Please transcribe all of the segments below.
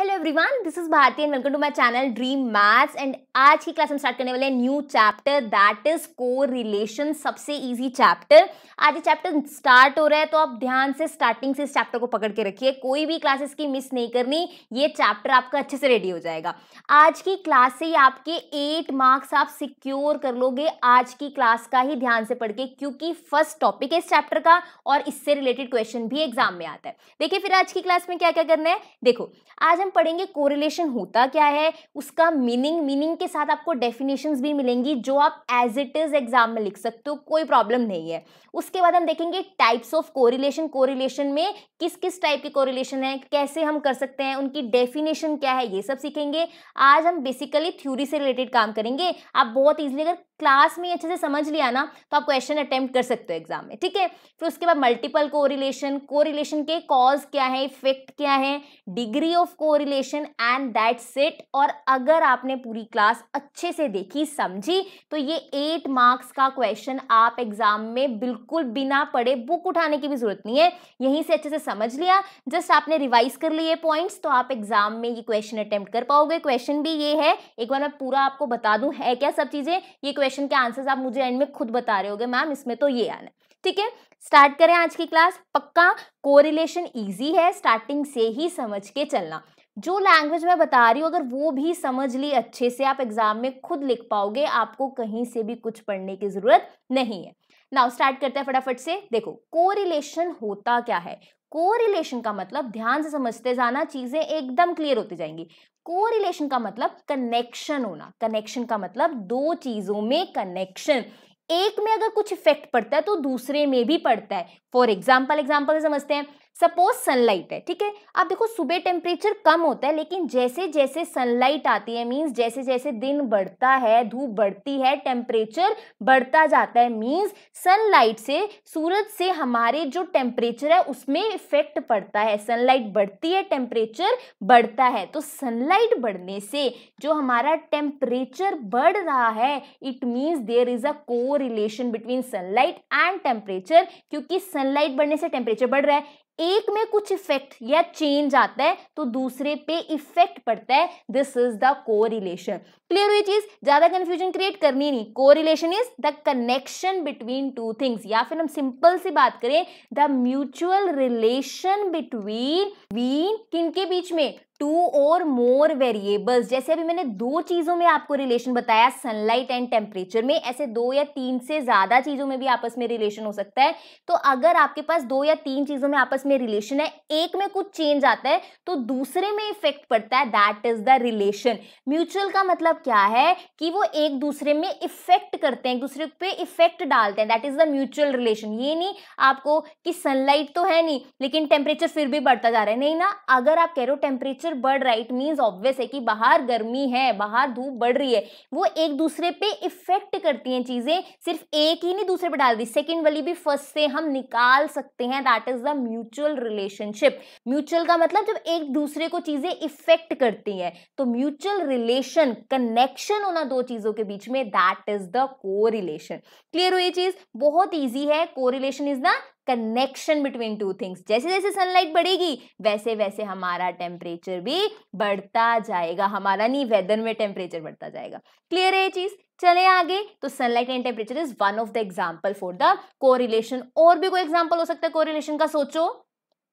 hello everyone this is Bharti and welcome to my channel dream maths and आज की class हम start करने वाले हैं new chapter that is correlation सबसे इजी चैप्टर आज ये चैप्टर स्टार्ट हो रहा है तो आप ध्यान से स्टार्टिंग से इस चैप्टर को पकड़ के रखिए कोई भी क्लासेस की मिस नहीं करनी ये चैप्टर आपका अच्छे से रेडी हो जाएगा आज की क्लास से ही आपके एट मार्क्स आप सिक्योर कर लोगे आज की क्लास का ही ध्यान से पढ़ के क्योंकि फर्स्ट टॉपिक है इस चैप्टर का और इससे रिलेटेड क्वेश्चन भी एग्जाम में आता है देखिए फिर आज की क्लास में क्या क्या करना है देखो आज हम पढ़ेंगे कोरिलेशन होता क्या है उसका मीनिंग मीनिंग के साथ आपको डेफिनेशंस भी मिलेंगी जो आप एज इट इज़ एग्जाम में लिख सकते हो कोई प्रॉब्लम नहीं है उसके बाद हम देखेंगे टाइप्स ऑफ कोरिलेशन कोरिलेशन में किस किस टाइप के कोरिलेशन है कैसे हम कर सकते हैं उनकी डेफिनेशन क्या है ये सब सीखेंगे आज हम बेसिकली थ्यूरी से रिलेटेड काम करेंगे आप बहुत ईजिली अगर क्लास में अच्छे से समझ लिया ना तो आप क्वेश्चन अटेम्प्ट कर सकते हो एग्जाम में ठीक है फिर उसके बाद मल्टीपल कोरिलेशन कोरिलेशन के कॉज क्या है इफेक्ट क्या है degree of correlation and that set और अगर आपने पूरी क्लास अच्छे से देखी समझी तो ये एट मार्क्स का क्वेश्चन आप एग्जाम में बिल्कुल बिना पढ़े बुक उठाने की भी जरूरत नहीं है यहीं से अच्छे से समझ लिया जस्ट आपने रिवाइज कर लिए पॉइंट्स तो आप एग्जाम में ये क्वेश्चन अटैम्प्ट कर पाओगे क्वेश्चन भी ये है एक बार मैं पूरा आपको बता दूँ है क्या सब चीजें ये क्वेश्चन क्वेश्चन के आंसर्स आप मुझे एंड में खुद बता रहे होगे मैम इसमें तो ये आना है ठीक है स्टार्ट करें आज की क्लास पक्का कोरिलेशन इजी है स्टार्टिंग से ही समझ के चलना जो लैंग्वेज मैं बता रही हूँ अगर वो भी समझ ली अच्छे से आप एग्जाम में खुद लिख पाओगे आपको कहीं से भी कुछ पढ़ने की ज़रूरत नहीं है नाउ स्टार्ट करते हैं फटाफट से देखो कोरिलेशन होता क्या है कोरिलेशन का मतलब ध्यान से समझते जाना चीज़ें एकदम क्लियर होती जाएंगी कोरिलेशन का मतलब कनेक्शन होना कनेक्शन का मतलब दो चीजों में कनेक्शन एक में अगर कुछ इफेक्ट पड़ता है तो दूसरे में भी पड़ता है फॉर एग्जाम्पल एग्जाम्पल समझते हैं सपोज सनलाइट है ठीक है आप देखो सुबह टेम्परेचर कम होता है लेकिन जैसे जैसे सनलाइट आती है मीन्स जैसे जैसे दिन बढ़ता है धूप बढ़ती है टेम्परेचर बढ़ता जाता है मीन्स सनलाइट से सूरज से हमारे जो टेम्परेचर है उसमें इफेक्ट पड़ता है सनलाइट बढ़ती है टेम्परेचर बढ़ता है तो सनलाइट बढ़ने से जो हमारा टेम्परेचर बढ़ रहा है it means there is a correlation between sunlight and temperature क्योंकि सनलाइट बढ़ने से टेम्परेचर बढ़ रहा है एक में कुछ इफेक्ट या चेंज आता है तो दूसरे पे इफेक्ट पड़ता है this is the correlation clear हुई चीज ज्यादा कंफ्यूजन क्रिएट करनी नहीं correlation is the connection between two things या फिर हम सिंपल सी बात करें the mutual relation between been किनके बीच में टू और मोर वेरिएबल्स जैसे अभी मैंने दो चीज़ों में आपको रिलेशन बताया सनलाइट एंड टेम्परेचर में ऐसे दो या तीन से ज़्यादा चीज़ों में भी आपस में रिलेशन हो सकता है तो अगर आपके पास दो या तीन चीज़ों में आपस में रिलेशन है एक में कुछ चेंज आता है तो दूसरे में इफेक्ट पड़ता है that is the relation mutual का मतलब क्या है कि वो एक दूसरे में इफेक्ट करते हैं एक दूसरे पे इफेक्ट डालते हैं that is the mutual relation ये नहीं आपको कि सनलाइट तो है नहीं लेकिन टेम्परेचर फिर भी बढ़ता जा रहा है नहीं ना अगर आप कह रहे हो टेम्परेचर टेम्परेचर बढ़ रहा है इट मीन्स ऑब्वियस है कि बाहर गर्मी है बाहर धूप बढ़ रही है वो एक दूसरे पे इफेक्ट करती हैं चीज़ें सिर्फ एक ही नहीं दूसरे पे डाल दी सेकेंड वाली भी फर्स्ट से हम निकाल सकते हैं that is the mutual relationship mutual का मतलब जब एक दूसरे को चीज़ें इफेक्ट करती हैं तो म्यूचुअल रिलेशन कनेक्शन होना दो चीज़ों के बीच में दैट इज द को क्लियर हो ये चीज़ बहुत ईजी है को is the connection between two things जैसे जैसे सनलाइट बढ़ेगी वैसे वैसे हमारा टेम्परेचर भी बढ़ता जाएगा हमारा नहीं वेदर में टेम्परेचर बढ़ता जाएगा क्लियर है ये चीज़ चले आगे तो sunlight and temperature is one of the example for the correlation और भी कोई एग्जाम्पल हो सकता है कोरिलेशन का सोचो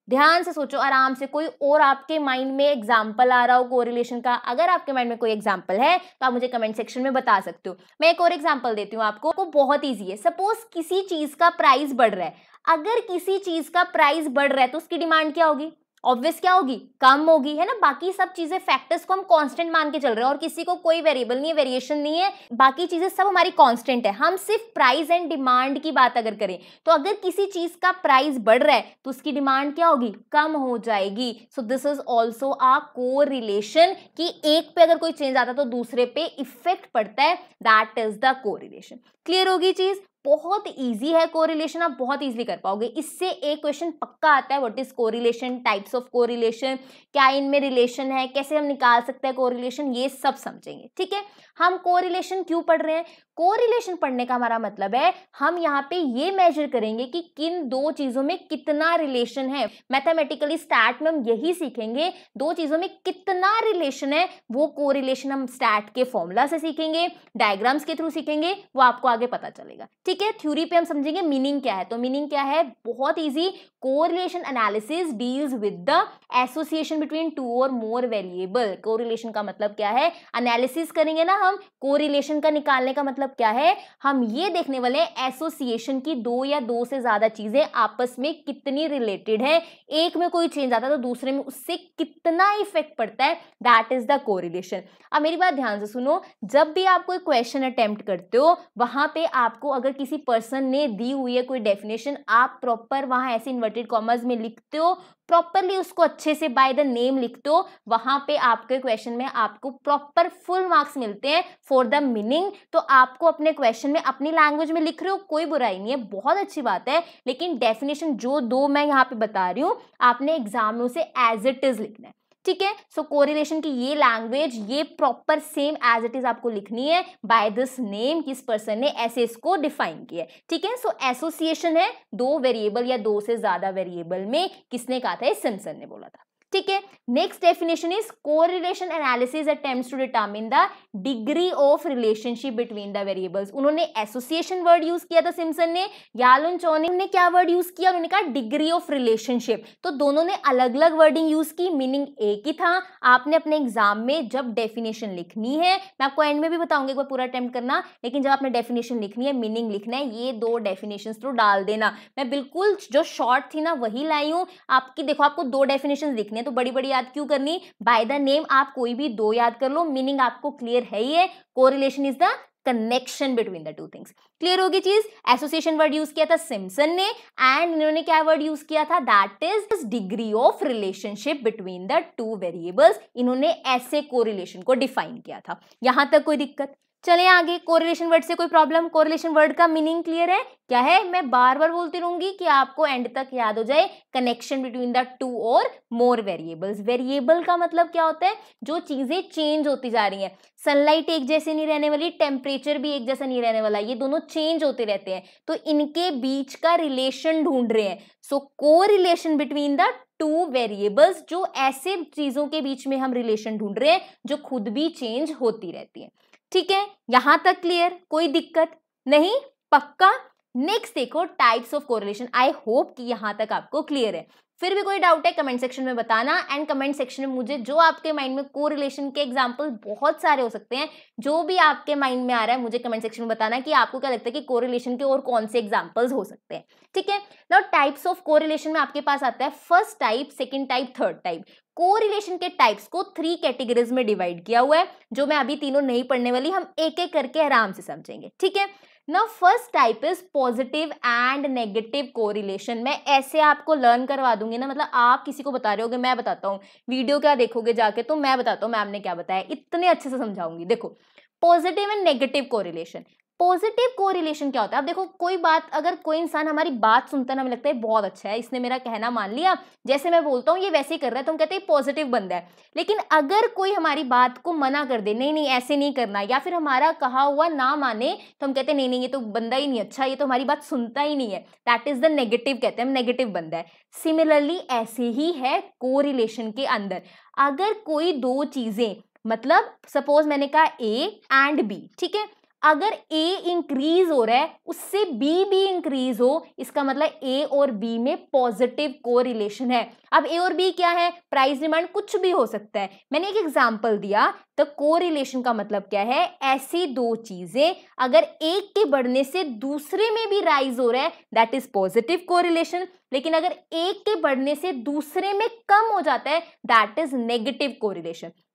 ध्यान से सोचो आराम से कोई और आपके माइंड में एग्जाम्पल आ रहा हो कोरिलेशन का अगर आपके माइंड में कोई एग्जाम्पल है तो आप मुझे कमेंट सेक्शन में बता सकते हो मैं एक और एग्जाम्पल देती हूँ आपको वो बहुत ईजी है सपोज किसी चीज़ का प्राइस बढ़ रहा है अगर किसी चीज का प्राइस बढ़ रहा है तो उसकी डिमांड क्या होगी ऑब्वियस क्या होगी कम होगी है ना बाकी सब चीजें फैक्टर्स को हम कांस्टेंट मान के चल रहे हैं और किसी को कोई वेरिएबल नहीं है वेरिएशन नहीं है बाकी चीजें सब हमारी कांस्टेंट है हम सिर्फ प्राइस एंड डिमांड की बात अगर करें तो अगर किसी चीज का प्राइस बढ़ रहा है तो उसकी डिमांड क्या होगी कम हो जाएगी so this is also a correlation की एक पे अगर कोई चेंज आता है तो दूसरे पे इफेक्ट पड़ता है that is the correlation clear होगी चीज बहुत ईजी है कोरिलेशन आप बहुत इजीली कर पाओगे इससे एक क्वेश्चन पक्का आता है what is correlation types of correlation क्या इनमें रिलेशन है कैसे हम निकाल सकते हैं कोरिलेशन ये सब समझेंगे ठीक है हम कोरिलेशन क्यों पढ़ रहे हैं कोरिलेशन पढ़ने का हमारा मतलब है हम यहाँ पे ये मेजर करेंगे कि किन दो चीज़ों में कितना रिलेशन है मैथमेटिकली स्टार्ट में हम यही सीखेंगे दो चीज़ों में कितना रिलेशन है वो कोरिलेशन हम स्टार्ट के फॉर्मूला से सीखेंगे डायग्राम्स के थ्रू सीखेंगे वो आपको आगे पता चलेगा ठीक ठीक है थ्योरी पे हम समझेंगे मीनिंग क्या है तो मीनिंग क्या है बहुत easy correlation analysis deals with the association between two और मोर वेरिएबल कोरिलेशन का मतलब क्या है एनालिसिस करेंगे ना हम कोरिलेशन का निकालने का मतलब क्या है हम ये देखने वाले हैं एसोसिएशन की दो या दो से ज्यादा चीजें आपस में कितनी रिलेटेड है एक में कोई चेंज आता है तो दूसरे में उससे कितना इफेक्ट पड़ता है दैट इज द कोरिलेशन अब मेरी बात ध्यान से सुनो जब भी आप कोई क्वेश्चन अटेम्प्ट करते हो वहां पे आपको अगर किसी पर्सन ने दी हुई है कोई डेफिनेशन आप प्रॉपर वहां ऐसे इन्वर्टेड कॉमर्स में लिखते हो प्रॉपरली उसको अच्छे से बाय द नेम लिखते हो वहां पे आपके क्वेश्चन में आपको प्रॉपर फुल मार्क्स मिलते हैं फॉर द मीनिंग तो आपको अपने क्वेश्चन में अपनी लैंग्वेज में लिख रहे हो कोई बुराई नहीं है बहुत अच्छी बात है लेकिन डेफिनेशन जो दो मैं यहाँ पे बता रही हूँ आपने एग्जामों से एज इट इज़ लिखना है ठीक है सो कोरिलेशन की ये लैंग्वेज ये proper same as it is आपको लिखनी है बाय दिस नेम किस पर्सन ने ऐसे इसको डिफाइन किया है ठीक है सो एसोसिएशन है दो वेरिएबल या दो से ज्यादा वेरिएबल में किसने कहा था सिमसन ने बोला था ठीक है next definition is correlation analysis attempts to determine the degree of relationship between the variables उन्होंने एसोसिएशन वर्ड यूज किया था सिमसन ने यालुन चौनिम ने क्या वर्ड यूज किया उन्होंने कहा डिग्री ऑफ रिलेशनशिप तो दोनों ने अलग अलग वर्डिंग यूज की मीनिंग एक ही था आपने अपने एग्जाम में जब डेफिनेशन लिखनी है मैं आपको एंड में भी बताऊंगी एक बार पूरा अटेम्प्ट करना लेकिन जब आपने डेफिनेशन लिखनी है मीनिंग लिखना है ये दो डेफिनेशन तो डाल देना मैं बिल्कुल जो शॉर्ट थी ना वही लाई हूँ आपकी देखो आपको दो डेफिनेशन लिखनी करनी है तो बड़ी बड़ी याद क्यों करनी बाय द नेम आप कोई भी दो याद कर लो मीनिंग आपको क्लियर है ही है correlation is the connection between the two things clear होगी चीज एसोसिएशन वर्ड यूज किया था सिमसन ने एंड इन्होंने क्या वर्ड यूज किया था that is degree of relationship between the two variables इन्होंने ऐसे कोरिलेशन को डिफाइन किया था यहां तक कोई दिक्कत चले आगे कोरिलेशन वर्ड से कोई प्रॉब्लम कोरिलेशन वर्ड का मीनिंग क्लियर है क्या है मैं बार बार बोलती रहूंगी कि आपको एंड तक याद हो जाए कनेक्शन बिटवीन द टू और मोर वेरिएबल्स वेरिएबल का मतलब क्या होता है जो चीज़ें चेंज होती जा रही हैं सनलाइट एक जैसे नहीं रहने वाली टेम्परेचर भी एक जैसा नहीं रहने वाला ये दोनों चेंज होते रहते हैं तो इनके बीच का रिलेशन ढूंढ रहे हैं so correlation between the two variables जो ऐसे चीज़ों के बीच में हम रिलेशन ढूंढ रहे हैं जो खुद भी चेंज होती रहती है ठीक है यहां तक क्लियर कोई दिक्कत नहीं पक्का नेक्स्ट देखो types of correlation I hope कि यहां तक आपको क्लियर है फिर भी कोई डाउट है कमेंट सेक्शन में बताना एंड कमेंट सेक्शन में मुझे जो आपके माइंड में को रिलेशन के एग्जाम्पल बहुत सारे हो सकते हैं जो भी आपके माइंड में आ रहा है मुझे कमेंट सेक्शन में बताना कि आपको क्या लगता है कि को रिलेशन के और कौन से एग्जाम्पल्स हो सकते हैं ठीक है ना टाइप्स ऑफ को रिलेशन में आपके पास आता है first type second type third type correlation के टाइप्स को थ्री कैटेगरीज में डिवाइड किया हुआ है जो मैं अभी तीनों नहीं पढ़ने वाली हम एक एक करके आराम से समझेंगे ठीक है ना first type is positive and negative correlation मैं ऐसे आपको लर्न करवा दूंगी ना मतलब आप किसी को बता रहे होगे मैं बताता हूँ वीडियो क्या देखोगे जाके तो मैं बताता हूँ मैम ने क्या बताया इतने अच्छे से समझाऊंगी देखो positive and negative correlation positive correlation क्या होता है अब देखो कोई बात अगर कोई इंसान हमारी बात सुनता है हमें लगता है बहुत अच्छा है इसने मेरा कहना मान लिया जैसे मैं बोलता हूँ ये वैसे ही कर रहा है तो हम कहते हैं पॉजिटिव बंदा है लेकिन अगर कोई हमारी बात को मना कर दे नहीं नहीं ऐसे नहीं करना या फिर हमारा कहा हुआ ना माने तो हम कहते हैं नहीं नहीं ये तो बंदा ही नहीं अच्छा ये तो हमारी बात सुनता ही नहीं है दैट इज द नेगेटिव कहते हैं हम नेगेटिव बंदा है सिमिलरली ऐसे ही है को के अंदर अगर कोई दो चीज़ें मतलब सपोज मैंने कहा ए एंड बी ठीक है अगर ए इंक्रीज हो रहा है उससे बी भी इंक्रीज हो इसका मतलब ए और बी में पॉजिटिव को रिलेशन है अब ए और बी क्या है प्राइस डिमांड कुछ भी हो सकता है मैंने एक एग्जाम्पल दिया तो को रिलेशन का मतलब क्या है ऐसी दो चीजें अगर एक के बढ़ने से दूसरे में भी राइज हो रहा है that is positive correlation लेकिन अगर एक के बढ़ने से दूसरे में कम हो जाता है दैट इज नेगेटिव को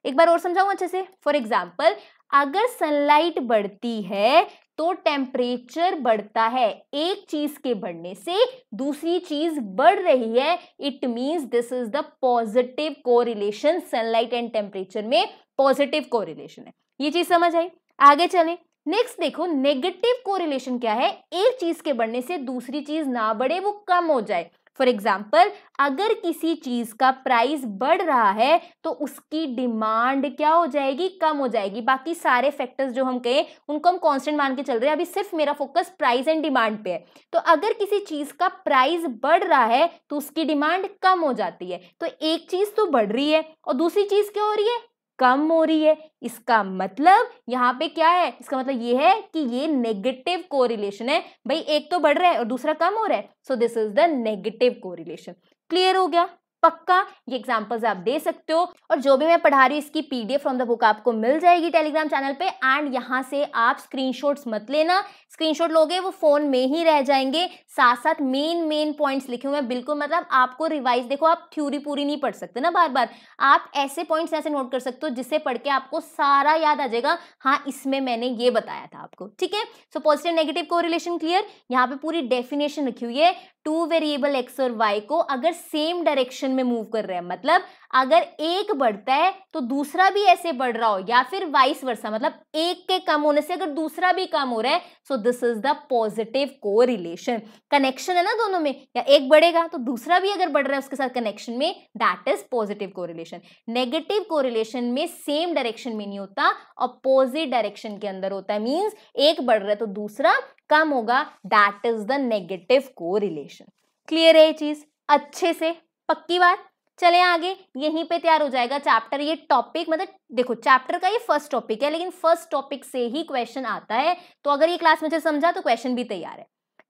एक बार और समझाऊ अच्छे से फॉर एग्जाम्पल अगर सनलाइट बढ़ती है तो टेम्परेचर बढ़ता है एक चीज के बढ़ने से दूसरी चीज बढ़ रही है it means this is the positive correlation sunlight and temperature में पॉजिटिव कोरिलेशन है ये चीज समझ आई आगे चलें नेक्स्ट देखो नेगेटिव कोरिलेशन क्या है एक चीज के बढ़ने से दूसरी चीज ना बढ़े वो कम हो जाए फॉर एग्जाम्पल अगर किसी चीज़ का प्राइस बढ़ रहा है तो उसकी डिमांड क्या हो जाएगी कम हो जाएगी बाकी सारे फैक्टर्स जो हम कहें उनको हम कांस्टेंट मान के चल रहे हैं अभी सिर्फ मेरा फोकस प्राइस एंड डिमांड पे है तो अगर किसी चीज़ का प्राइस बढ़ रहा है तो उसकी डिमांड कम हो जाती है तो एक चीज़ तो बढ़ रही है और दूसरी चीज़ क्या हो रही है कम हो रही है इसका मतलब यहाँ पे क्या है इसका मतलब ये है कि ये नेगेटिव कोरिलेशन है भाई एक तो बढ़ रहा है और दूसरा कम हो रहा है so this is the negative correlation clear हो गया पक्का ये एग्जाम्पल्स आप दे सकते हो और जो भी मैं पढ़ा रही हूँ इसकी पीडीएफ फ्रॉम द बुक आपको मिल जाएगी टेलीग्राम चैनल पे एंड यहाँ से आप स्क्रीनशॉट्स मत लेना स्क्रीनशॉट लोगे वो फोन में ही रह जाएंगे साथ साथ मेन मेन पॉइंट्स लिखे हुए हैं बिल्कुल मतलब आपको रिवाइज देखो आप थ्योरी पूरी नहीं पढ़ सकते ना बार बार आप ऐसे पॉइंट्स ऐसे नोट कर सकते हो जिसे पढ़ के आपको सारा याद आ जाएगा हाँ इसमें मैंने ये बताया था आपको ठीक है so positive negative correlation clear यहाँ पे पूरी डेफिनेशन रखी हुई है टू वेरिएबल एक्स और वाई को अगर सेम डायरेक्शन डायरेक्शन में मूव कर रहे हैं मतलब अगर एक बढ़ता है तो दूसरा भी ऐसे बढ़ रहा हो या फिर वाइस वर्षा मतलब एक के कम होने से अगर दूसरा भी कम हो रहा है so this is the positive correlation connection है ना दोनों में या एक बढ़ेगा तो दूसरा भी अगर बढ़ रहा है उसके साथ कनेक्शन में that is positive correlation negative correlation में सेम डायरेक्शन में नहीं होता अपोजिट डायरेक्शन के अंदर होता है मीन्स एक बढ़ रहा है तो दूसरा कम होगा that is the negative correlation clear है ये चीज अच्छे से पक्की बात चले आगे यहीं पे तैयार हो जाएगा चैप्टर ये टॉपिक मतलब देखो चैप्टर का ये फर्स्ट टॉपिक है लेकिन फर्स्ट टॉपिक से ही क्वेश्चन आता है तो अगर ये क्लास मुझे समझा तो क्वेश्चन भी तैयार है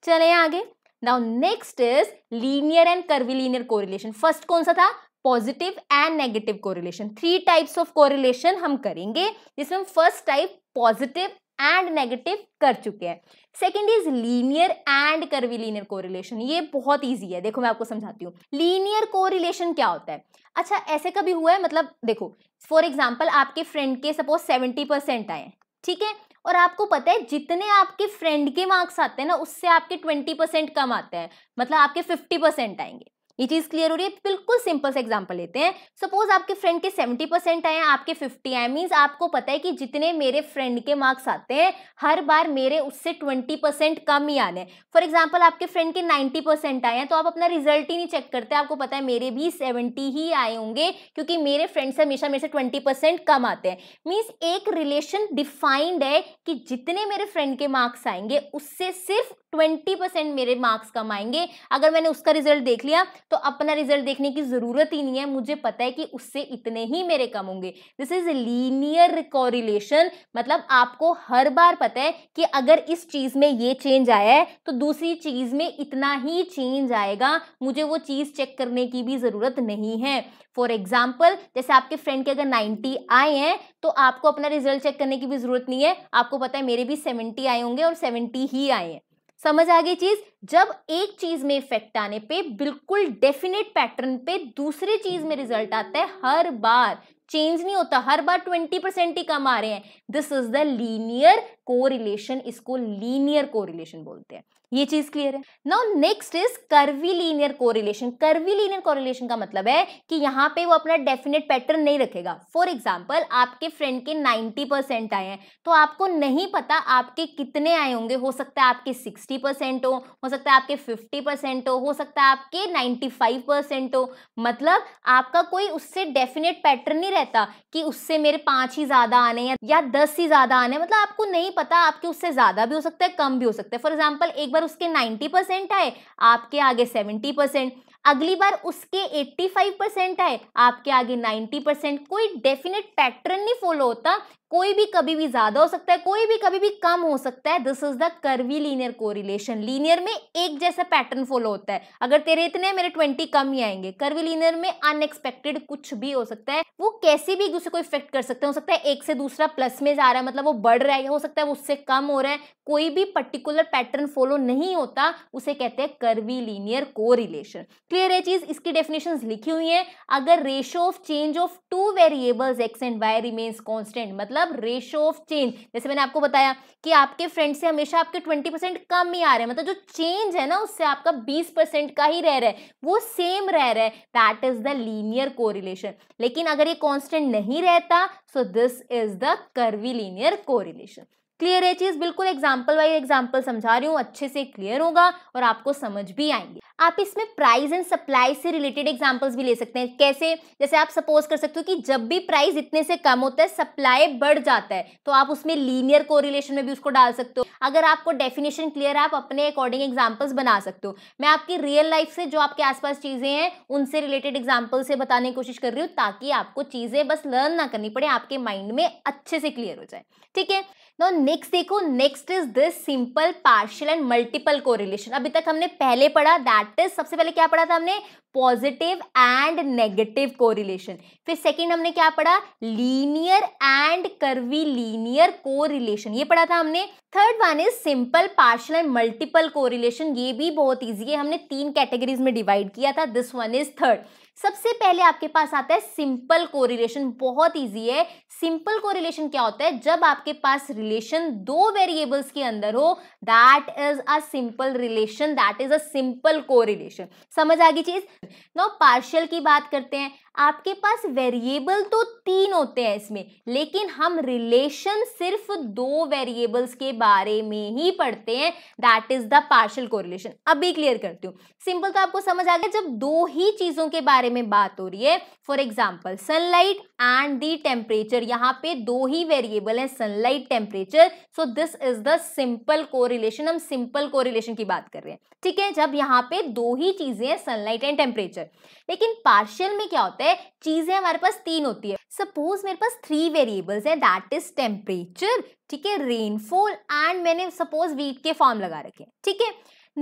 चले आगे now next is linear and curvilinear correlation first कौन सा था positive and negative correlation three types of correlation हम करेंगे जिसमें first type positive and negative कर चुके हैं second is linear and curvilinear correlation ये बहुत ईजी है देखो मैं आपको समझाती हूँ लीनियर कोरिलेशन क्या होता है अच्छा ऐसे कभी हुआ है मतलब देखो फॉर एग्जाम्पल आपके फ्रेंड के सपोज सेवेंटी परसेंट आए ठीक है और आपको पता है जितने आपके फ्रेंड के मार्क्स आते हैं ना उससे आपके ट्वेंटी परसेंट कम आते हैं मतलब आपके फिफ्टी परसेंट आएंगे इट इज क्लियर हो रही है बिल्कुल सिंपल से एग्जाम्पल लेते हैं सपोज आपके फ्रेंड के 70 परसेंट आए आपके 50 आए मीन आपको पता है कि जितने मेरे फ्रेंड के मार्क्स आते हैं हर बार मेरे उससे 20 परसेंट कम ही आने फॉर एग्जाम्पल आपके फ्रेंड के 90 परसेंट आए हैं तो आप अपना रिजल्ट ही नहीं चेक करते आपको पता है मेरे भी सेवेंटी ही आए होंगे क्योंकि मेरे फ्रेंड्स हमेशा मेरे से ट्वेंटी कम आते हैं मीन्स एक रिलेशन डिफाइंड है कि जितने मेरे फ्रेंड के मार्क्स आएंगे उससे सिर्फ ट्वेंटी परसेंट मेरे मार्क्स कम आएंगे अगर मैंने उसका रिजल्ट देख लिया तो अपना रिजल्ट देखने की ज़रूरत ही नहीं है मुझे पता है कि उससे इतने ही मेरे कम होंगे दिस इज लीनियर कॉरिलेशन मतलब आपको हर बार पता है कि अगर इस चीज़ में ये चेंज आया है तो दूसरी चीज़ में इतना ही चेंज आएगा मुझे वो चीज़ चेक करने की भी ज़रूरत नहीं है फॉर एग्जाम्पल जैसे आपके फ्रेंड के अगर 90 आए हैं तो आपको अपना रिजल्ट चेक करने की भी ज़रूरत नहीं है आपको पता है मेरे भी 70 आए होंगे और 70 ही आए हैं समझ आ गई चीज जब एक चीज में इफेक्ट आने पे बिल्कुल डेफिनेट पैटर्न पे दूसरे चीज में रिजल्ट आता है हर बार चेंज नहीं होता हर बार ट्वेंटी परसेंट ही कम आ रहे हैं this is the linear correlation इसको लीनियर कोरिलेशन बोलते हैं ये चीज क्लियर है now next is curvilinear correlation curvilinear correlation का मतलब है कि यहाँ पे वो अपना डेफिनेट पैटर्न नहीं रखेगा फॉर एग्जाम्पल आपके फ्रेंड के 90 परसेंट आए हैं तो आपको नहीं पता आपके कितने आए होंगे हो सकता है आपके 60 परसेंट हो हो सकता है आपके 50 परसेंट हो हो सकता है आपके 95 परसेंट हो मतलब आपका कोई उससे डेफिनेट पैटर्न नहीं रहता कि उससे मेरे पाँच ही ज़्यादा आने या दस ही ज़्यादा आने मतलब आपको नहीं पता आपके उससे ज़्यादा भी हो सकता है कम भी हो सकता है फॉर एग्जाम्पल एक बार अगर उसके 90 परसेंट आए आपके आगे 70 परसेंट अगली बार उसके 85 परसेंट आए आपके आगे 90 परसेंट कोई डेफिनेट पैटर्न नहीं फॉलो होता कोई भी कभी भी ज्यादा हो सकता है कोई भी कभी भी कम हो सकता है this is the curvilinear correlation linear में एक जैसा पैटर्न फॉलो होता है अगर तेरे इतने मेरे ट्वेंटी कम ही आएंगे कर्वी लीनियर में अनएक्सपेक्टेड कुछ भी हो सकता है वो कैसे भी एक दूसरे को इफेक्ट कर सकते हैं हो सकता है एक से दूसरा प्लस में जा रहा है मतलब वो बढ़ रहा है हो सकता है वो उससे कम हो रहा है कोई भी पर्टिकुलर पैटर्न फॉलो नहीं होता उसे कहते हैं कर्वी लीनियर रिलेशन क्लियर है चीज इसकी डेफिनेशन लिखी हुई है अगर ratio of change of two variables X and Y remains constant मतलब मतलब रेशो ऑफ चेंज जैसे मैंने आपको बताया कि आपके फ्रेंड से हमेशा आपके ट्वेंटी परसेंट कम ही आ रहे हैं मतलब जो चेंज है ना उससे आपका बीस परसेंट का ही रह रहा है वो सेम रह रहा है that is the linear correlation लेकिन अगर ये कॉन्स्टेंट नहीं रहता so this is the curvilinear correlation clear है चीज़ बिल्कुल एग्जाम्पल बाई एग्जाम्पल समझा रही हूँ अच्छे से क्लियर होगा और आपको समझ भी आएंगे आप इसमें प्राइस एंड सप्लाई से रिलेटेड एग्जाम्पल्स भी ले सकते हैं कैसे जैसे आप सपोज कर सकते हो कि जब भी प्राइस इतने से कम होता है सप्लाई बढ़ जाता है तो आप उसमें लीनियर कोरिलेशन में भी उसको डाल सकते हो अगर आपको डेफिनेशन क्लियर है आप अपने अकॉर्डिंग एग्जाम्पल्स बना सकते हो मैं आपकी रियल लाइफ से जो आपके आसपास चीज़ें हैं उनसे रिलेटेड एग्जाम्पल से बताने की कोशिश कर रही हूँ ताकि आपको चीज़ें बस लर्न ना करनी पड़े आपके माइंड में अच्छे से क्लियर हो जाए ठीक है नेक्स्ट देखो next is this simple partial and multiple correlation अभी तक हमने पहले पढ़ा दैट इज सबसे पहले क्या पढ़ा था हमने पॉजिटिव एंड नेगेटिव कोरिलेशन फिर सेकंड हमने क्या पढ़ा linear and curvilinear correlation ये पढ़ा था हमने third one is simple partial and multiple correlation ये भी बहुत ईजी है हमने तीन कैटेगरीज में डिवाइड किया था दिस वन इज थर्ड सबसे पहले आपके पास आता है सिंपल कोरिलेशन बहुत इजी है सिंपल कोरिलेशन क्या होता है जब आपके पास रिलेशन दो वेरिएबल्स के अंदर हो that is a simple relation that is a simple correlation समझ आ गई चीज नो पार्शियल की बात करते हैं आपके पास वेरिएबल तो तीन होते हैं इसमें लेकिन हम रिलेशन सिर्फ दो वेरिएबल्स के बारे में ही पढ़ते हैं that is the partial correlation अभी क्लियर करती हूँ सिंपल तो आपको समझ आ गया जब दो ही चीज़ों के बारे में बात हो रही है for example sunlight and the temperature यहाँ पे दो ही वेरिएबल है sunlight temperature so this is the simple correlation हम सिंपल रिलेशन की बात कर रहे हैं ठीक है जब यहाँ पे दो ही चीज़ें हैं सनलाइट एंड टेम्परेचर लेकिन पार्शियल में क्या होता है पे चीजें हमारे पास तीन होती है सपोज मेरे पास थ्री वेरिएबल्स है दैट इज टेम्परेचर ठीक है रेनफॉल एंड मैंने सपोज वीट के फॉर्म लगा रखे ठीक है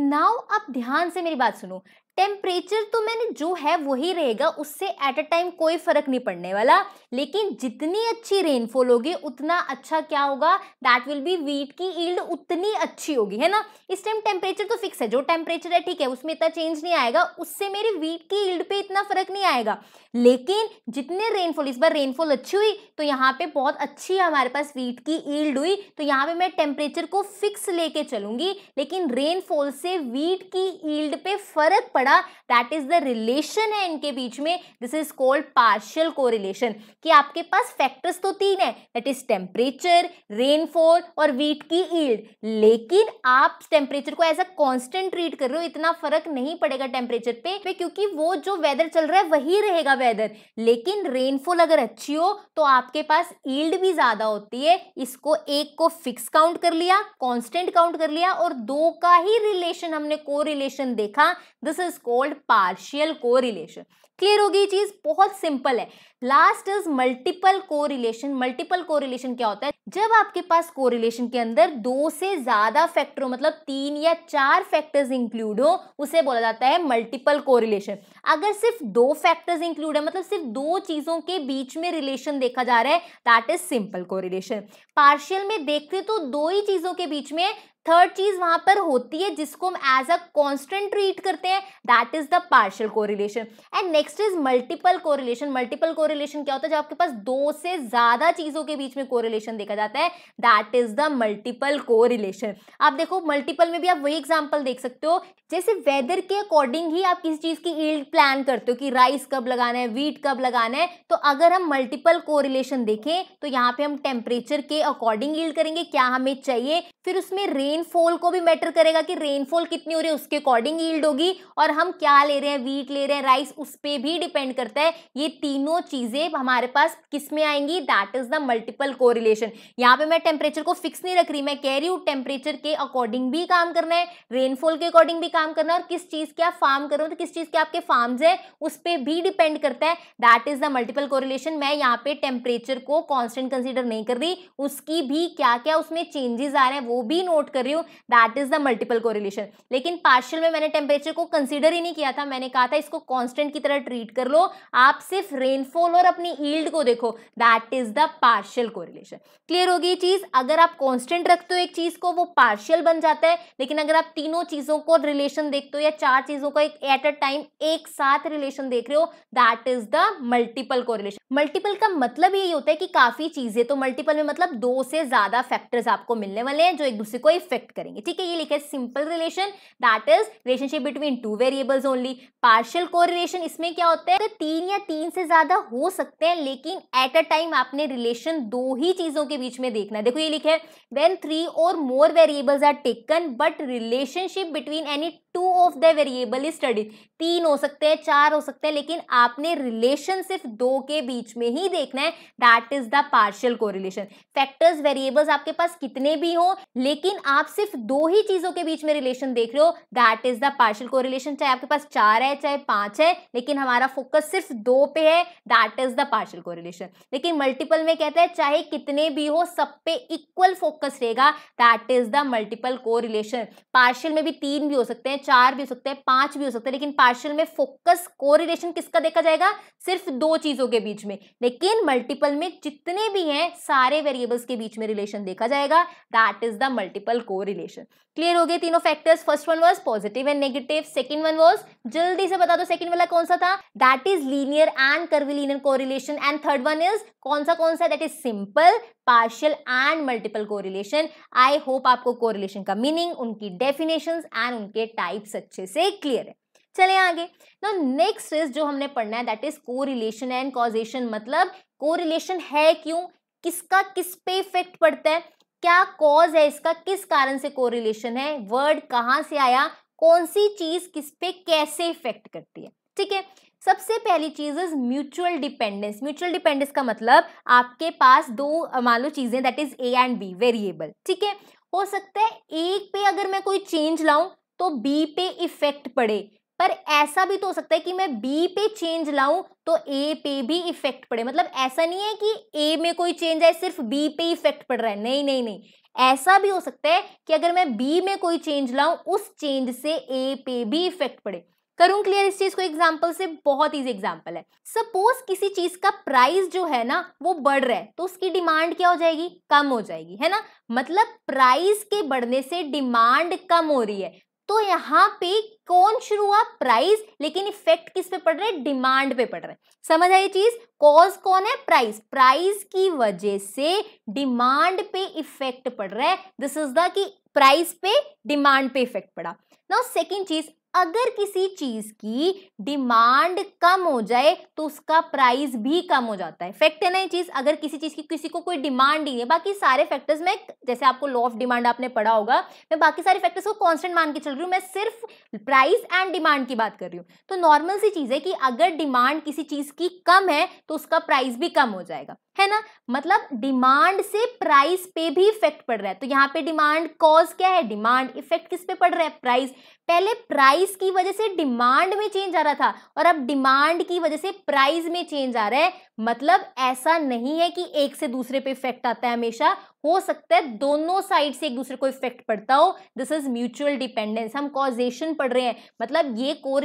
नाउ आप ध्यान से मेरी बात सुनो टेम्परेचर तो मैंने जो है वही रहेगा उससे एट अ टाइम कोई फर्क नहीं पड़ने वाला लेकिन जितनी अच्छी रेनफॉल होगी उतना अच्छा क्या होगा दैट विल बी वीट की ईल्ड उतनी अच्छी होगी है ना इस टाइम टेम्परेचर तो फिक्स है जो टेम्परेचर है ठीक है उसमें इतना चेंज नहीं आएगा उससे मेरी वीट की ईल्ड पे इतना फर्क नहीं आएगा लेकिन जितने रेनफॉल इस बार रेनफॉल अच्छी हुई तो यहाँ पे बहुत अच्छी हमारे पास वीट की ईल्ड हुई तो यहाँ पे मैं टेम्परेचर को फिक्स लेके चलूंगी लेकिन रेनफॉल से वीट की ईल्ड पे फर्क पड़ा पड़ा दैट इज द रिलेशन है इनके बीच में this is called partial correlation कि आपके पास फैक्टर्स तो तीन है दैट इज टेम्परेचर रेनफॉल और वीट की ईल्ड लेकिन आप टेम्परेचर को एज अ कॉन्स्टेंट ट्रीट कर रहे हो इतना फर्क नहीं पड़ेगा टेम्परेचर पे, क्योंकि वो जो वेदर चल रहा है वही रहेगा वेदर लेकिन रेनफॉल अगर अच्छी हो तो आपके पास ईल्ड भी ज्यादा होती है इसको एक को फिक्स काउंट कर लिया कॉन्स्टेंट काउंट कर लिया और दो का ही रिलेशन हमने को रिलेशन देखा this is is called partial correlation clear होगी ये चीज बहुत सिंपल है last is multiple correlation multiple correlation क्या होता है जब आपके पास कोरिलेशन के अंदर दो से ज्यादा फैक्टर हो मतलब तीन या चार फैक्टर्स इंक्लूड हो उसे बोला जाता है मल्टीपल कोरिलेशन अगर सिर्फ दो फैक्टर्स इंक्लूड है मतलब सिर्फ दो चीजों के बीच में रिलेशन देखा जा रहा है that is simple correlation partial में देखते तो दो ही चीजों के बीच में थर्ड चीज वहां पर होती है जिसको हम एज अ कॉन्स्टेंट ट्रीट करते हैं that is the partial correlation and next is multiple correlation multiple correlation क्या होता है जब आपके पास दो से ज्यादा चीजों के बीच में कोरिलेशन देखा जाता है that is the multiple correlation आप देखो मल्टीपल में भी आप वही एग्जाम्पल देख सकते हो जैसे वेदर के अकॉर्डिंग ही आप किसी चीज की ईल्ड प्लान करते हो कि राइस कब लगाना है वीट कब लगाना है तो अगर हम मल्टीपल कोरिलेशन देखें तो यहाँ पे हम टेम्परेचर के अकॉर्डिंग ईल्ड करेंगे क्या हमें चाहिए फिर उसमें रेन रेनफॉल को भी मैटर करेगा कि रेनफॉल कितनी हो रही है उसके अकॉर्डिंग ईल्ड होगी और हम क्या ले रहे हैं वीट ले रहे हैं राइस उस पर भी डिपेंड करता है ये तीनों चीजें हमारे पास किस में आएंगी that is the multiple correlation यहाँ पे मैं टेम्परेचर को फिक्स नहीं रख रही मैं कह रही हूँ टेम्परेचर के अकॉर्डिंग भी काम करना है रेनफॉल के अकॉर्डिंग भी काम करना है और किस चीज के आप फार्म करो तो किस चीज के आपके फार्म है उस पर भी डिपेंड करता है that is the multiple correlation मैं यहाँ पे टेम्परेचर को कॉन्स्टेंट कंसिडर नहीं कर रही उसकी भी क्या क्या उसमें चेंजेस आ रहे हैं वो भी नोट कर रही हूँ that is the multiple correlation लेकिन पार्शियल में मैंने टेम्परेचर को कंसिडर ही नहीं किया था मैंने कहा था इसको कॉन्स्टेंट की तरह ट्रीट कर लो आप सिर्फ रेनफॉल और अपनी ईल्ड को देखो that is the partial correlation clear होगी चीज अगर आप कॉन्स्टेंट रखते हो एक चीज को वो पार्शियल बन जाता है लेकिन अगर आप तीनों चीजों को रिलेशन देखते हो या चार चीजों का एक एट अ टाइम एक साथ रिलेशन देख रहे हो that is the multiple correlation multiple का मतलब यही होता है कि काफी चीजें तो मल्टीपल में मतलब दो से ज्यादा फैक्टर्स आपको मिलने वाले हैं जो एक दूसरे को इफेक्ट करेंगे ठीक है ये लिखे simple relation that is relationship between two variables only partial correlation इसमें क्या होता है तो तीन या तीन से ज्यादा हो सकते हैं लेकिन एट अ टाइम आपने रिलेशन दो ही चीजों के बीच में देखना है देखो ये लिखे वेन थ्री और more variables are taken but relationship between any two of the variable is studied तीन हो सकते हैं चार हो सकते हैं लेकिन आपने रिलेशन सिर्फ दो के बीच में ही देखना है that is the partial correlation factors variables आपके पास कितने भी हो लेकिन आप सिर्फ दो ही चीजों के बीच में रिलेशन देख रहे हो that is the partial correlation चाहे आपके पास चार है चाहे पांच है लेकिन हमारा फोकस सिर्फ दो पे है that is the partial correlation लेकिन मल्टीपल में कहते हैं चाहे कितने भी हो सब पे इक्वल फोकस रहेगा that is the multiple relation partial में भी तीन भी हो सकते हैं हैं चार भी हो सकते हैं पांच भी हो सकते हैं लेकिन पार्शियल में फोकस कोरिलेशन किसका देखा जाएगा सिर्फ दो चीजों के बीच में लेकिन मल्टीपल में जितने भी हैं सारे वेरिएबल्स के बीच में रिलेशन देखा जाएगा that is the multiple correlation clear हो गए तीनों factors first one was positive and negative second one was जल्दी से बता दो सेकंड वाला कौन सा था that is linear and curvilinear correlation and third one is कौन सा कौन सा that is simple partial and multiple correlation I hope आपको कोरिलेशन का मीनिंग उनकी डेफिनेशन एंड उनके टाइप्स अच्छे से क्लियर है चले आगे तो नेक्स्ट इज जो हमने पढ़ना है that is correlation and causation मतलब कोरिलेशन है क्यों किसका किस पे इफेक्ट पड़ता है क्या कॉज है इसका किस कारण से कोरिलेशन है वर्ड कहाँ से आया कौन सी चीज किस पे कैसे इफेक्ट करती है ठीक है सबसे पहली चीज़ is mutual dependence mutual dependence का मतलब आपके पास दो मान लो चीज़ें that is A and B variable ठीक है हो सकता है एक पे अगर मैं कोई चेंज लाऊं तो बी पे इफेक्ट पड़े पर ऐसा भी तो हो सकता है कि मैं बी पे चेंज लाऊं तो ए पे भी इफेक्ट पड़े मतलब ऐसा नहीं है कि ए में कोई चेंज है सिर्फ बी पे इफेक्ट पड़ रहा है नहीं नहीं नहीं ऐसा भी हो सकता है कि अगर मैं बी में कोई चेंज लाऊं उस चेंज से ए पे भी इफेक्ट पड़े करूं क्लियर इस चीज़ को एग्जाम्पल से बहुत इजी एग्जाम्पल है सपोज किसी चीज़ का प्राइस जो है ना वो बढ़ रहा है तो उसकी डिमांड क्या हो जाएगी कम हो जाएगी है ना मतलब प्राइस के बढ़ने से डिमांड कम हो रही है तो यहाँ पे कौन शुरू हुआ प्राइस लेकिन इफेक्ट किस पे पड़ रहा है डिमांड पे पड़ रहा है समझ आई चीज कॉज कौन है प्राइस प्राइस की वजह से डिमांड पे इफेक्ट पड़ रहा है दिस इज द कि प्राइस पे डिमांड पे इफेक्ट पड़ा नाउ सेकंड चीज अगर किसी चीज की डिमांड कम हो जाए तो उसका प्राइस भी कम हो जाता है फैक्ट है ना ये चीज अगर किसी चीज की किसी को कोई डिमांड ही नहीं है बाकी सारे फैक्टर्स में जैसे आपको लॉ ऑफ डिमांड आपने पढ़ा होगा मैं बाकी सारे फैक्टर्स को कांस्टेंट मान के चल रही हूँ मैं सिर्फ प्राइस एंड डिमांड की बात कर रही हूँ तो नॉर्मल सी चीज है कि अगर डिमांड किसी चीज की कम है तो उसका प्राइस भी कम हो जाएगा है ना मतलब डिमांड से प्राइस पे भी इफेक्ट पड़ रहा है तो यहाँ पे डिमांड कॉज क्या है डिमांड इफेक्ट किस पे पड़ रहा है प्राइस पहले प्राइस की वजह से डिमांड में चेंज आ रहा था और अब डिमांड की वजह से प्राइस में चेंज आ रहा है मतलब ऐसा नहीं है कि एक से दूसरे पे इफेक्ट आता है हमेशा हो सकता है दोनों साइड से एक दूसरे को इफेक्ट पड़ता हो दिस इज म्यूचुअल डिपेंडेंस हम कॉजेशन पढ़ रहे हैं मतलब ये को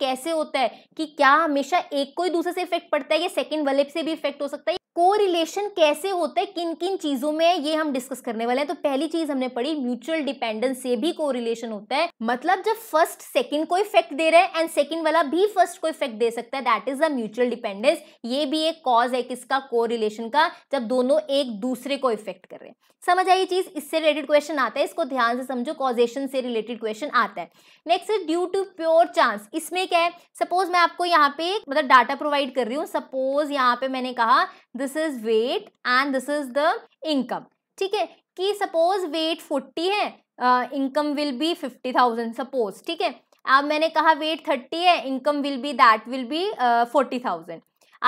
कैसे होता है कि क्या हमेशा एक को ही दूसरे से इफेक्ट पड़ता है या सेकेंड वाले से भी इफेक्ट हो सकता है कोरिलेशन कैसे होता है किन किन चीजों में ये हम डिस्कस करने वाले हैं तो पहली चीज हमने पढ़ी म्यूचुअल डिपेंडेंस से भी कोरिलेशन होता है मतलब जब फर्स्ट सेकंड को इफेक्ट दे रहा है एंड सेकंड वाला भी फर्स्ट को इफेक्ट दे सकता है that is a mutual dependence ये भी एक कॉज है किसका कोरिलेशन का जब दोनों एक दूसरे को इफेक्ट कर कर रहे हैं समझ आई चीज़ इससे रिलेटेड क्वेश्चन आता है इसको ध्यान से समझो कॉजेशन से रिलेटेड क्वेश्चन आता है नेक्स्ट है ड्यू टू प्योर चांस इसमें क्या है सपोज मैं आपको यहाँ पे मतलब डाटा प्रोवाइड कर रही हूँ सपोज यहाँ पे मैंने कहा this is weight and this is the income ठीक है कि सपोज वेट फोर्टी है income will be fifty thousand suppose ठीक है अब मैंने कहा वेट थर्टी है income will be that will be forty thousand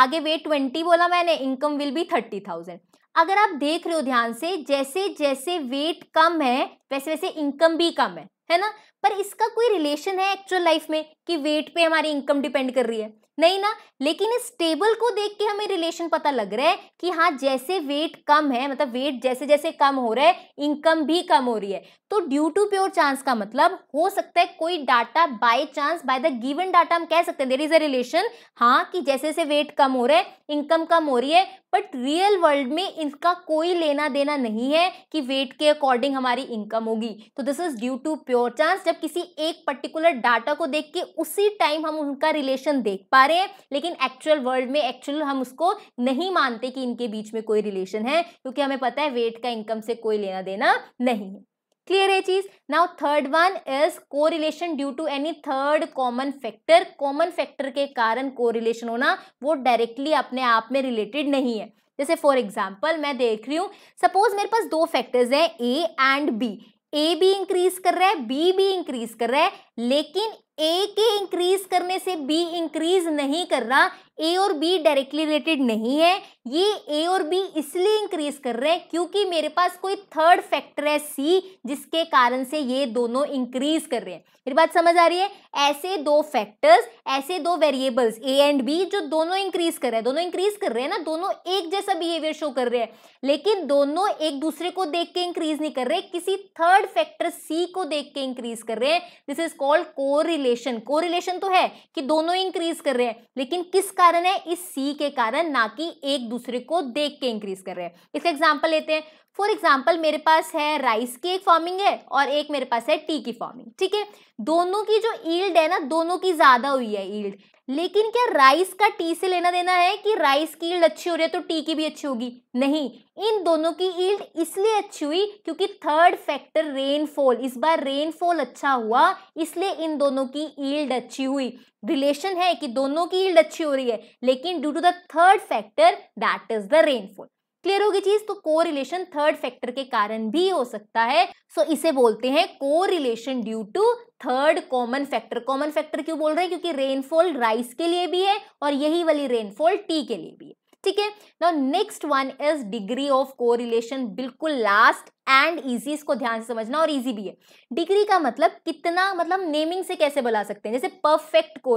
आगे वेट ट्वेंटी बोला मैंने income will be thirty thousand अगर आप देख रहे हो ध्यान से जैसे जैसे वेट कम है वैसे वैसे इनकम भी कम है है ना पर इसका कोई रिलेशन है एक्चुअल लाइफ में कि वेट पे हमारी इनकम डिपेंड कर रही है नहीं ना लेकिन इस टेबल को देख के हमें रिलेशन पता लग रहा है कि हाँ जैसे वेट कम है मतलब वेट जैसे जैसे कम हो रहा है इनकम भी कम हो रही है तो ड्यू टू प्योर चांस का मतलब हो सकता है कोई data by chance by the given data हम कह सकते हैं देर इज अ रिलेशन हाँ कि जैसे जैसे वेट कम हो रहा है इनकम कम हो रही है बट रियल वर्ल्ड में इसका कोई लेना देना नहीं है कि वेट के अकॉर्डिंग हमारी इनकम होगी तो this is due to pure chance जब किसी एक पर्टिकुलर डाटा को देख के उसी टाइम हम उनका रिलेशन देख पा रहे हैं लेकिन एक्चुअल वर्ल्ड में एक्चुअल हम उसको नहीं मानते कि इनके बीच में कोई रिलेशन है क्योंकि हमें पता है वेट का इनकम से कोई लेना देना नहीं है क्लियर है चीज now third one is correlation due to any third common factor common factor के कारण कोरिलेशन होना वो डायरेक्टली अपने आप में रिलेटेड नहीं है जैसे फॉर एग्जाम्पल मैं देख रही हूँ सपोज मेरे पास दो फैक्टर्स हैं ए एंड बी ए भी इंक्रीज कर रहा है बी भी इंक्रीज कर रहा है लेकिन ए के इंक्रीज करने से बी इंक्रीज नहीं कर रहा ए और बी डायरेक्टली रिलेटेड नहीं है ये ए और बी इसलिए इंक्रीज कर रहे हैं क्योंकि मेरे पास कोई थर्ड फैक्टर है सी जिसके कारण से ये दोनों इंक्रीज कर रहे हैं मेरी बात समझ आ रही है ऐसे दो फैक्टर्स ऐसे दो वेरिएबल्स ए एंड बी जो दोनों इंक्रीज कर रहे हैं दोनों इंक्रीज कर रहे हैं ना दोनों एक जैसा बिहेवियर शो कर रहे हैं लेकिन दोनों एक दूसरे को देख के इंक्रीज नहीं कर रहे किसी थर्ड फैक्टर सी को देख के इंक्रीज कर रहे हैं this is called correlation तो है कि दोनों इंक्रीज कर रहे हैं लेकिन किस कारण है इस सी के कारण ना कि एक दूसरे को देख के इंक्रीज कर रहे हैं इसका एग्जाम्पल लेते हैं फॉर एग्जाम्पल मेरे पास है राइस की एक फॉर्मिंग है और एक मेरे पास है टी की फॉर्मिंग ठीक है दोनों की जो ईल्ड है ना दोनों की ज्यादा हुई है ईल्ड लेकिन क्या राइस का टी से लेना देना है कि राइस की ईल्ड अच्छी हो रही है तो टी की भी अच्छी होगी नहीं इन दोनों की ईल्ड इसलिए अच्छी हुई क्योंकि थर्ड फैक्टर रेनफॉल इस बार रेनफॉल अच्छा हुआ इसलिए इन दोनों की ईल्ड अच्छी हुई रिलेशन है कि दोनों की ईल्ड अच्छी हो रही है लेकिन due to the third factor that is the rainfall clear होगी चीज तो को रिलेशन थर्ड फैक्टर के कारण भी हो सकता है सो so, इसे बोलते हैं correlation due to third common factor common factor क्यों बोल रहे हैं क्योंकि रेनफॉल राइस के लिए भी है और यही वाली रेनफॉल टी के लिए भी है ठीक है next one is degree of को बिल्कुल लास्ट एंड ईजी इसको ध्यान से समझना और ईजी भी है डिग्री का मतलब कितना मतलब नेमिंग से कैसे बुला सकते हैं जैसे परफेक्ट को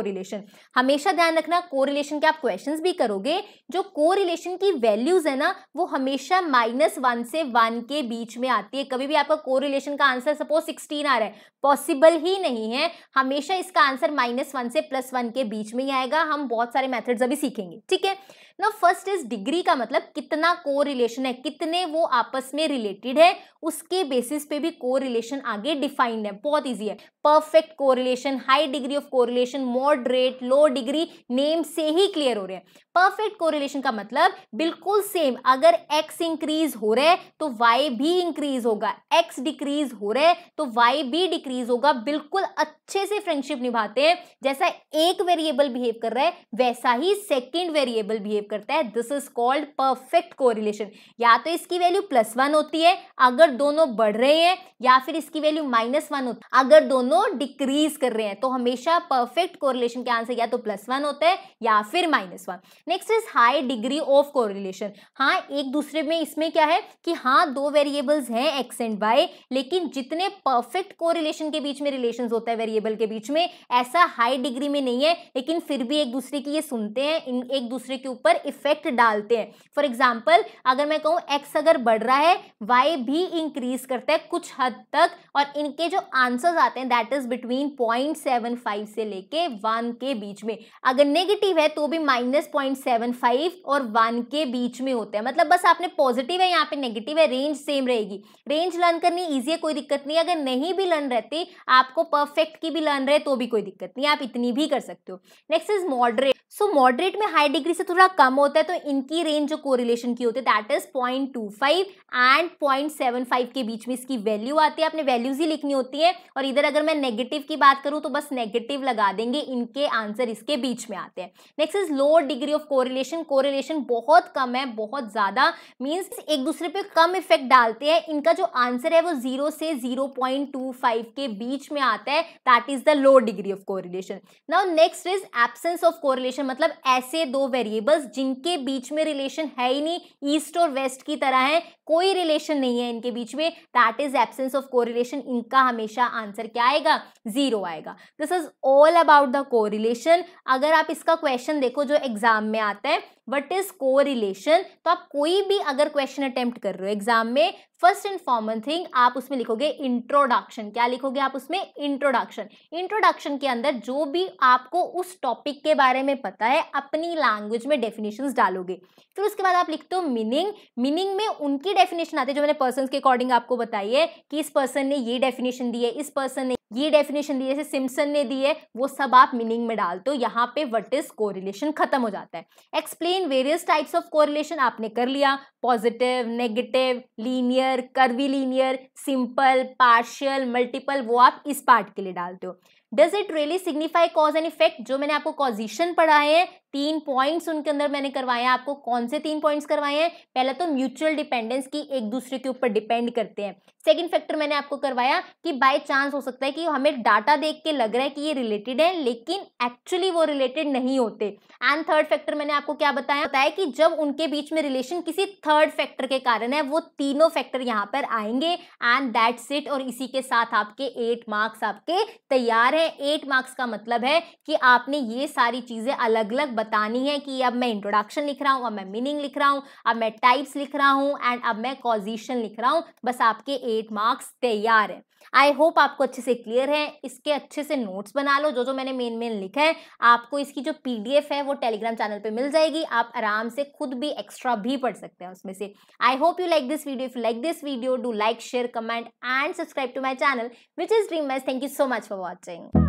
हमेशा ध्यान रखना को के आप क्वेश्चंस भी करोगे जो को की वैल्यूज है ना वो हमेशा माइनस वन से वन के बीच में आती है कभी भी आपका को का आंसर सपोज सिक्सटीन आ रहा है पॉसिबल ही नहीं है हमेशा इसका आंसर माइनस वन से प्लस वन के बीच में ही आएगा हम बहुत सारे मेथड्स अभी सीखेंगे ठीक है ना फर्स्ट इज डिग्री का मतलब कितना को है कितने वो आपस में रिलेटेड है उसके बेसिस पे भी कोरिलेशन आगे डिफाइंड है बहुत इजी है perfect correlation high degree of correlation moderate low degree name से ही क्लियर हो रहे हैं परफेक्ट कोरिलेशन का मतलब बिल्कुल सेम अगर एक्स इंक्रीज हो रहा है तो वाई भी इंक्रीज होगा एक्स डिक्रीज हो रहा है तो वाई भी डिक्रीज होगा बिल्कुल अच्छे से फ्रेंडशिप निभाते हैं जैसा एक वेरिएबल बिहेव कर रहा है वैसा ही सेकेंड वेरिएबल बिहेव करता है this is called perfect correlation या तो इसकी वैल्यू प्लस वन होती है अगर दोनों बढ़ रहे हैं या फिर इसकी वैल्यू माइनस वन होती अगर दोनों डिक्रीज कर रहे हैं तो हमेशा परफेक्ट कोरिलेशन के आंसर या तो प्लस वन होता है या फिर minus one next is high degree of correlation हाँ एक दूसरे में इसमें क्या है कि हाँ दो वेरिएबल्स हैं एक्स एंड वाई लेकिन जितने परफेक्ट कोरिलेशन के बीच में रिलेशन होता है वेरिएबल के बीच में ऐसा हाई डिग्री में नहीं है लेकिन फिर भी एक दूसरे की ये सुनते हैं इन एक दूसरे के ऊपर इफेक्ट डालते हैं फॉर एग्जाम्पल अगर मैं कहूँ एक्स अगर बढ़ रहा है वाई भी भी इंक्रीज करता है कुछ हद तक और इनके जो आंसर्स आते हैं दैट इज बिटवीन 0.75 से लेके 1 के बीच में अगर नेगेटिव है तो भी माइनस पॉइंट और 1 के बीच में होते हैं मतलब बस आपने पॉजिटिव है यहाँ पे नेगेटिव है रेंज सेम रहेगी रेंज लर्न करनी ईजी है कोई दिक्कत नहीं अगर नहीं भी लर्न रहती आपको परफेक्ट की भी लर्न रहे तो भी कोई दिक्कत नहीं आप इतनी भी कर सकते हो next is moderate so moderate में हाई डिग्री से थोड़ा कम होता है तो इनकी रेंज जो कोरिलेशन की होती है that is point two five and point seven five के बीच में इसकी वैल्यू आती है आपने वैल्यूज ही लिखनी होती है और इधर अगर मैं नेगेटिव की बात करूं तो बस नेगेटिव लगा देंगे इनके आंसर इसके बीच में आते हैं next is lower degree of correlation correlation बहुत कम है बहुत ज़्यादा मीन्स एक दूसरे पे कम इफेक्ट डालते हैं इनका जो आंसर है वो जीरो से जीरो पॉइंट टू फाइव के बीच में आता है that is the lower degree of correlation now next is absence of correlation मतलब ऐसे दो वेरिएबल्स जिनके बीच में रिलेशन है ही नहीं ईस्ट और वेस्ट की तरह है कोई रिलेशन नहीं है इनके बीच में that is absence of correlation इनका हमेशा आंसर क्या आएगा जीरो आएगा this is all about the correlation अगर आप इसका क्वेश्चन देखो जो एग्जाम में आता है वट इज को रिलेशन तो आप कोई भी अगर क्वेश्चन अटेम्प्ट कर रहे हो एग्जाम में फर्स्ट एंड कॉमन थिंग आप उसमें लिखोगे इंट्रोडक्शन क्या लिखोगे आप उसमें इंट्रोडक्शन इंट्रोडक्शन के अंदर जो भी आपको उस टॉपिक के बारे में पता है अपनी लैंग्वेज में डेफिनेशन डालोगे फिर उसके बाद आप लिखते हो मीनिंग मीनिंग में उनकी डेफिनेशन आती है जो मैंने पर्सन के अकॉर्डिंग आपको बताई है कि इस पर्सन ने ये डेफिनेशन दी है इस पर्सन ने ये डेफिनेशन दी जैसे सिम्सन ने दी है वो सब आप मीनिंग में डालते हो यहाँ पे वट इज कोरिलेशन खत्म हो जाता है explain various types of correlation आपने कर लिया positive negative linear curvilinear simple partial multiple वो आप इस पार्ट के लिए डालते हो does it really signify cause and effect जो मैंने आपको कॉजिशन पढ़ा है तीन पॉइंट्स उनके अंदर मैंने करवाए हैं आपको कौन से तीन पॉइंट्स करवाए हैं पहला तो म्यूचुअल डिपेंडेंस की एक दूसरे के ऊपर डिपेंड करते हैं सेकंड फैक्टर मैंने आपको करवाया कि बाय चांस हो सकता है कि हमें डाटा देख के लग रहा है कि ये रिलेटेड है लेकिन एक्चुअली वो रिलेटेड नहीं होते एंड थर्ड फैक्टर मैंने आपको क्या बताया बताया कि जब उनके बीच में रिलेशन किसी थर्ड फैक्टर के कारण है वो तीनों फैक्टर यहाँ पर आएंगे एंड दैट सेट और इसी के साथ आपके एट मार्क्स आपके तैयार है एट मार्क्स का मतलब है कि आपने ये सारी चीज़ें अलग अलग बतानी है कि अब मैं इंट्रोडक्शन लिख रहा हूँ अब मैं मीनिंग लिख रहा हूँ अब मैं टाइप्स लिख रहा हूँ एंड अब मैं कॉजिशन लिख रहा हूँ बस आपके एट मार्क्स तैयार है आई होप आपको अच्छे से क्लियर है इसके अच्छे से नोट्स बना लो जो जो मैंने मेन मेन लिखा है आपको इसकी जो पीडीएफ है वो टेलीग्राम चैनल पे मिल जाएगी आप आराम से खुद भी एक्स्ट्रा भी पढ़ सकते हैं उसमें से I hope you like this video if like this video do like share comment and subscribe to my channel which is dream thank you so much for watching